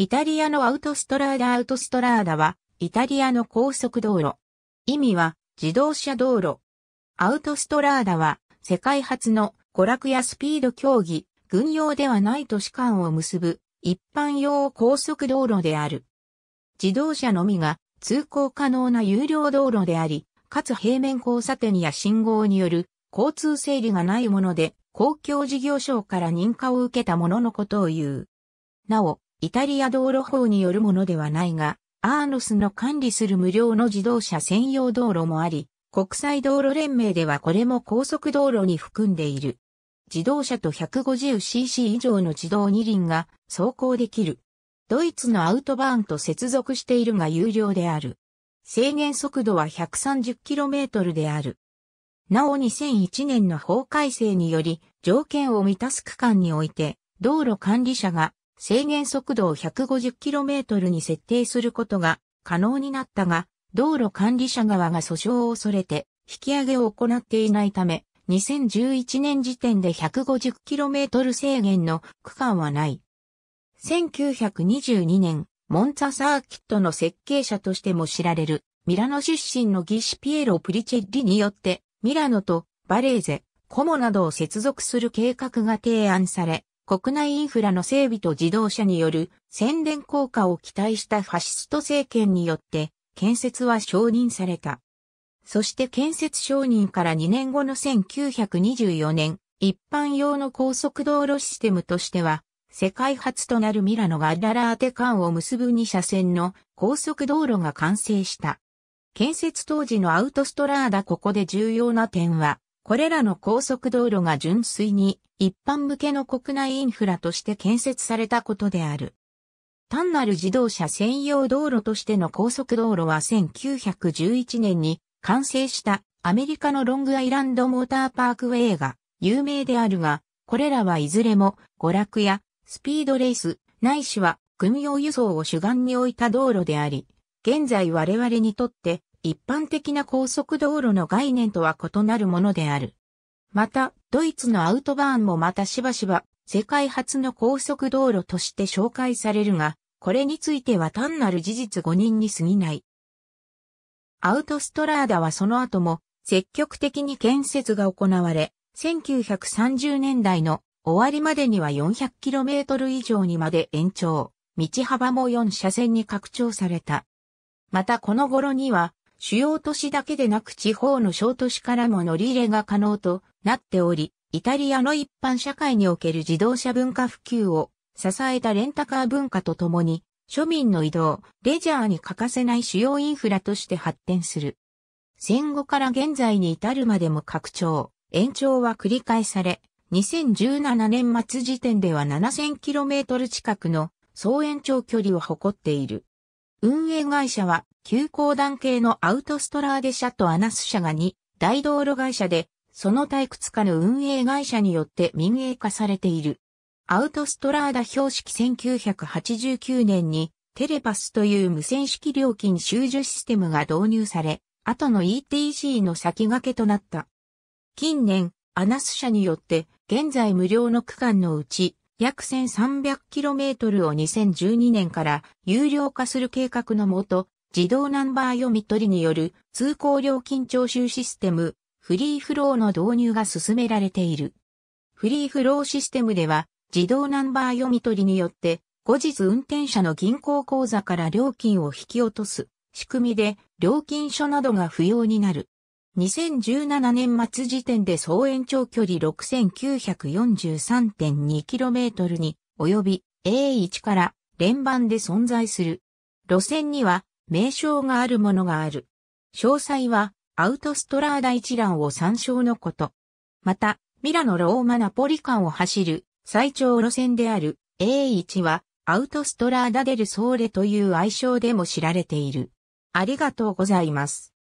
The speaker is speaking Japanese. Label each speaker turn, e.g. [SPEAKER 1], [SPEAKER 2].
[SPEAKER 1] イタリアのアウトストラーダアウトストラーダは、イタリアの高速道路。意味は、自動車道路。アウトストラーダは、世界初の娯楽やスピード競技、軍用ではない都市間を結ぶ、一般用高速道路である。自動車のみが通行可能な有料道路であり、かつ平面交差点や信号による交通整理がないもので、公共事業省から認可を受けたもののことを言う。なお、イタリア道路法によるものではないが、アーノスの管理する無料の自動車専用道路もあり、国際道路連盟ではこれも高速道路に含んでいる。自動車と 150cc 以上の自動二輪が走行できる。ドイツのアウトバーンと接続しているが有料である。制限速度は 130km である。なお2001年の法改正により条件を満たす区間において道路管理者が制限速度を 150km に設定することが可能になったが、道路管理者側が訴訟を恐れて引き上げを行っていないため、2011年時点で 150km 制限の区間はない。1922年、モンツァサーキットの設計者としても知られる、ミラノ出身のギシピエロ・プリチェッリによって、ミラノとバレーゼ、コモなどを接続する計画が提案され、国内インフラの整備と自動車による宣伝効果を期待したファシスト政権によって建設は承認された。そして建設承認から2年後の1924年、一般用の高速道路システムとしては、世界初となるミラノがダララーテ間を結ぶ2車線の高速道路が完成した。建設当時のアウトストラーダここで重要な点は、これらの高速道路が純粋に一般向けの国内インフラとして建設されたことである。単なる自動車専用道路としての高速道路は1911年に完成したアメリカのロングアイランドモーターパークウェイが有名であるが、これらはいずれも娯楽やスピードレース、ないしは軍用輸送を主眼に置いた道路であり、現在我々にとって一般的な高速道路の概念とは異なるものである。また、ドイツのアウトバーンもまたしばしば世界初の高速道路として紹介されるが、これについては単なる事実誤認に過ぎない。アウトストラーダはその後も積極的に建設が行われ、1930年代の終わりまでには 400km 以上にまで延長、道幅も4車線に拡張された。またこの頃には主要都市だけでなく地方の小都市からも乗り入れが可能となっており、イタリアの一般社会における自動車文化普及を支えたレンタカー文化とともに、庶民の移動、レジャーに欠かせない主要インフラとして発展する。戦後から現在に至るまでも拡張、延長は繰り返され、2017年末時点では 7000km 近くの総延長距離を誇っている。運営会社は、急行団系のアウトストラーデ社とアナス社が2、大道路会社で、その退屈化かの運営会社によって民営化されている。アウトストラーダ標識1989年に、テレパスという無線式料金収受システムが導入され、後の ETC の先駆けとなった。近年、アナス社によって、現在無料の区間のうち、約 1300km を2012年から有料化する計画のもと、自動ナンバー読み取りによる通行料金徴収システム、フリーフローの導入が進められている。フリーフローシステムでは、自動ナンバー読み取りによって、後日運転者の銀行口座から料金を引き落とす仕組みで料金書などが不要になる。2017年末時点で総延長距離 6943.2km に及び A1 から連番で存在する。路線には名称があるものがある。詳細はアウトストラーダ一覧を参照のこと。また、ミラノ・ローマ・ナポリ間を走る最長路線である A1 はアウトストラーダ・デル・ソーレという愛称でも知られている。ありがとうございます。